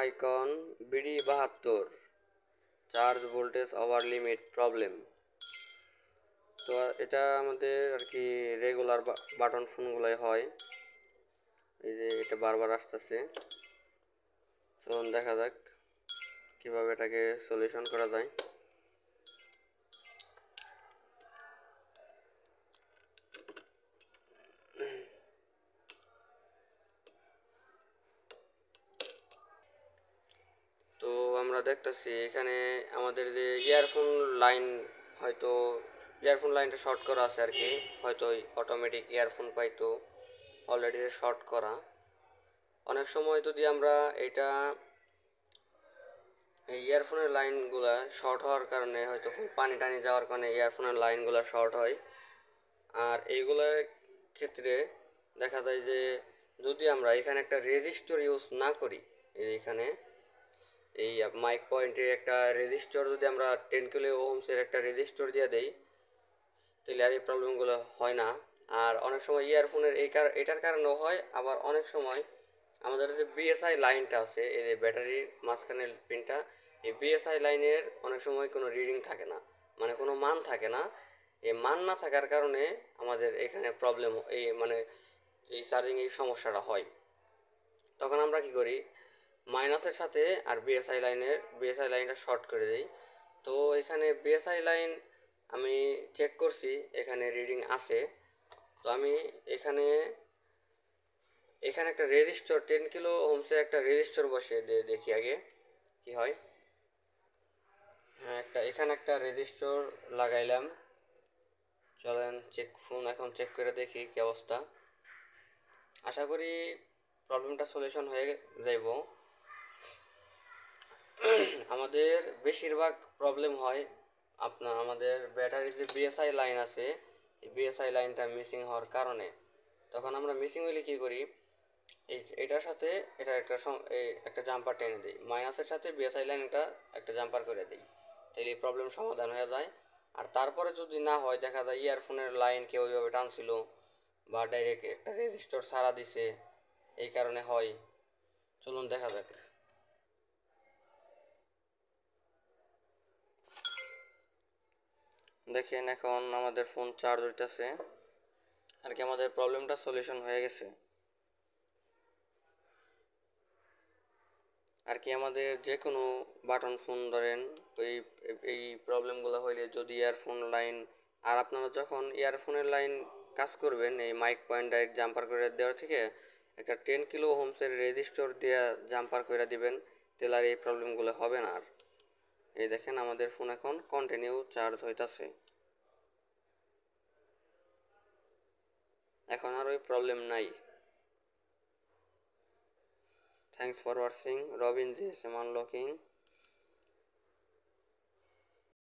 icon BD বাহাত্তর charge voltage over limit problem তো এটা আমাদের আর কি রেগুলার বাটন ফোনগুলাই হয় এই যে এটা বারবার আসতেছে চলুন দেখা যাক কিভাবে এটাকে সলিউশন করা যায় আমরা দেখতেছি এখানে আমাদের যে ইয়ারফোন লাইন হয়তো ইয়ারফোন লাইনটা শর্ট করা আছে আর কি হয়তো অটোমেটিক ইয়ারফোন পাইতো অলরেডি শর্ট করা অনেক সময় যদি আমরা এটা এই ইয়ারফোনের লাইনগুলা শর্ট হওয়ার কারণে হয়তো পানি টানি যাওয়ার কারণে ইয়ারফোনের লাইনগুলা শর্ট হয় আর এইগুলোর ক্ষেত্রে দেখা যায় যে যদি আমরা এখানে একটা রেজিস্টর ইউজ না করি এইখানে এই মাইক পয়েন্টে একটা রেজিস্টর যদি আমরা টেন কিলো ওহমসের একটা রেজিস্টর দিয়ে দেই তাহলে আর এই প্রবলেমগুলো হয় না আর অনেক সময় ইয়ারফোনের এই কার এটার কারণেও হয় আবার অনেক সময় আমাদের যে বিএসআই লাইনটা আছে এই যে ব্যাটারির মাঝখানের পিনটা এই বিএসআই লাইনের অনেক সময় কোনো রিডিং থাকে না মানে কোনো মান থাকে না এই মান না থাকার কারণে আমাদের এখানে প্রবলেম এই মানে এই চার্জিং এই সমস্যাটা হয় তখন আমরা কি করি মাইনাসের সাথে আর বিএসআই লাইনের বিএসআই লাইনটা শর্ট করে দিই তো এখানে বিএসআই লাইন আমি চেক করছি এখানে রিডিং আছে তো আমি এখানে এখানে একটা রেজিস্টর টেন কিলো হোমসে একটা রেজিস্টর বসে দিয়ে দেখি আগে কি হয় হ্যাঁ একটা এখানে একটা রেজিস্টর লাগাইলাম চলেন চেক ফোন এখন চেক করে দেখি কি অবস্থা আশা করি প্রবলেমটা সলিউশন হয়ে যাইব আমাদের বেশিরভাগ প্রবলেম হয় আপনার আমাদের ব্যাটারি যে বিএসআই লাইন আছে এই বিএসআই লাইনটা মিসিং হওয়ার কারণে তখন আমরা মিসিং হইলে কী করি এই এটার সাথে এটা একটা একটা জাম্পার টেনে দিই মাইনাসের সাথে বিএসআই লাইনটা একটা জাম্পার করে দিই তাহলে এই প্রবলেম সমাধান হয়ে যায় আর তারপরে যদি না হয় দেখা যায় ইয়ারফোনের লাইন কেউ ওইভাবে টানছিল বা ডাইরেক্ট একটা রেজিস্টর সারা দিছে এই কারণে হয় চলুন দেখা যাক দেখেন এখন আমাদের ফোন চার্জ হইতেছে আর কি আমাদের প্রবলেমটা সলিউশন হয়ে গেছে আর কি আমাদের যে কোনো বাটন ফোন ধরেন ওই এই প্রবলেমগুলো হইলে যদি ইয়ারফোন লাইন আর আপনারা যখন ইয়ারফোনের লাইন কাজ করবেন এই মাইক পয়েন্ট ডাইরেক্ট জাম্পার করে দেওয়া থেকে একটা টেন কিলো হোমসের রেজিস্টর দিয়ে জাম্পার করে দিবেন তেলার এই প্রবলেমগুলো হবে না আর এই দেখেন আমাদের ফোন এখন কন্টিনিউ চার্জ হইতাছে এখন আর ওই প্রবলেম নাই thanks for watching Robin ji GSM unlocking